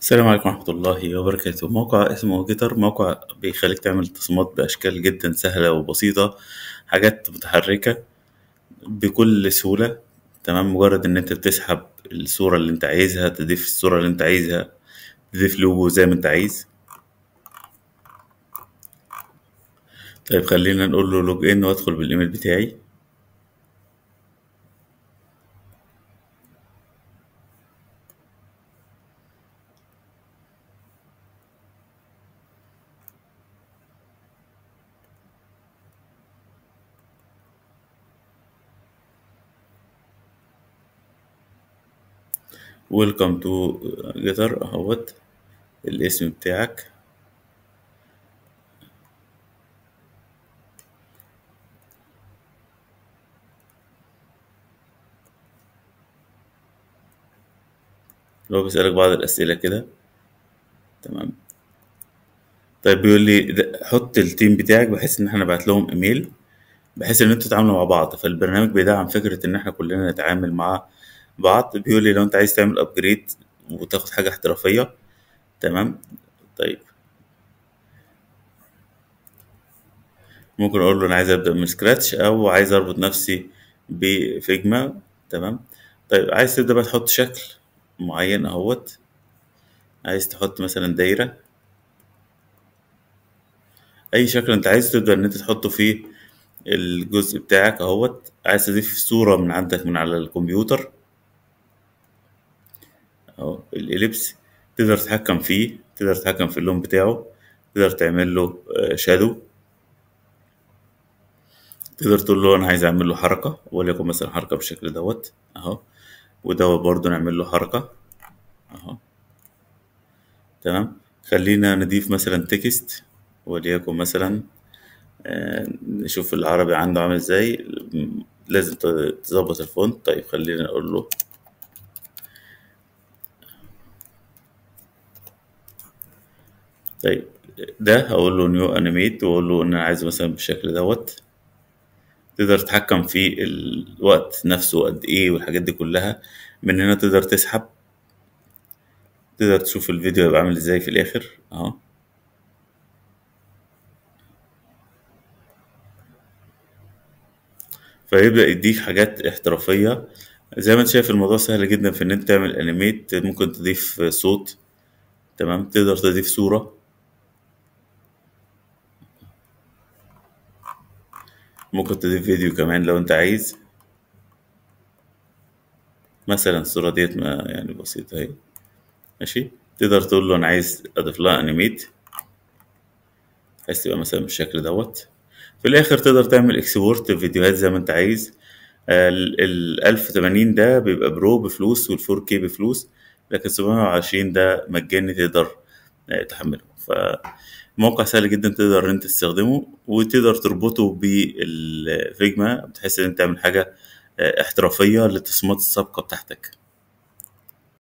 السلام عليكم ورحمة الله وبركاته موقع اسمه جيتر موقع بيخليك تعمل تصميمات بأشكال جدا سهلة وبسيطة حاجات متحركة بكل سهولة تمام مجرد ان انت بتسحب الصورة اللي انت عايزها تضيف الصورة اللي انت عايزها تضيف لوجو زي ما انت عايز طيب خلينا نقول له لوج ان وادخل بالايميل بتاعي ويلكم تو جيتر اهوت الاسم بتاعك لو بيسألك بعض الأسئلة كده تمام طيب بيقول لي حط التيم بتاعك بحيث إن احنا نبعت لهم إيميل بحيث إن انتوا تتعاملوا مع بعض فالبرنامج بيدعم فكرة إن احنا كلنا نتعامل مع بعض بيقول لي لو انت عايز تعمل ابجريد وتاخد حاجه احترافيه تمام طيب ممكن اقول له انا عايز ابدا من سكراتش او عايز اربط نفسي بفيجما تمام طيب عايز تبدا بقى تحط شكل معين اهوت عايز تحط مثلا دايره اي شكل انت عايز تبدا ان انت تحطه فيه الجزء بتاعك اهوت عايز تضيف صوره من عندك من على الكمبيوتر اهو الاليبس تقدر تتحكم فيه تقدر تتحكم في اللون بتاعه تقدر تعمل له شادو آه، تقدر تقول له انا عايز اعمل له حركه وليكن مثلا حركه بالشكل دوت اهو ودوت برضو نعمل له حركه اهو تمام خلينا نضيف مثلا تكست وليكن مثلا آه، نشوف العربي عنده عامل ازاي لازم تظبط الفونت طيب خلينا نقول له طيب ده هقول له نيو انيميت واقول له ان انا عايز مثلا بالشكل دوت تقدر تتحكم في الوقت نفسه قد ايه والحاجات دي كلها من هنا تقدر تسحب تقدر تشوف الفيديو هيبقى عامل ازاي في الاخر اهو فيبدأ يديك حاجات احترافية زي ما انت شايف الموضوع سهل جدا في ان انت تعمل انيميت ممكن تضيف صوت تمام تقدر تضيف صورة ممكن تضيف فيديو كمان لو انت عايز مثلا الصورة ديت ما يعني بسيطة اهي ماشي تقدر تقول له انا عايز اضيف لها انيميت عايز تبقى مثلا بالشكل دوت في الاخر تقدر تعمل اكسبورت فيديوهات زي ما انت عايز ال 1080 ده بيبقى برو بفلوس وال 4K بفلوس لكن 720 ده مجاني تقدر آه، تحمله فموقع سهل جدا تقدر انت تستخدمه وتقدر تربطه بالفيجما بتحس ان انت تعمل حاجه آه، احترافيه للتصميمات السابقه بتاعتك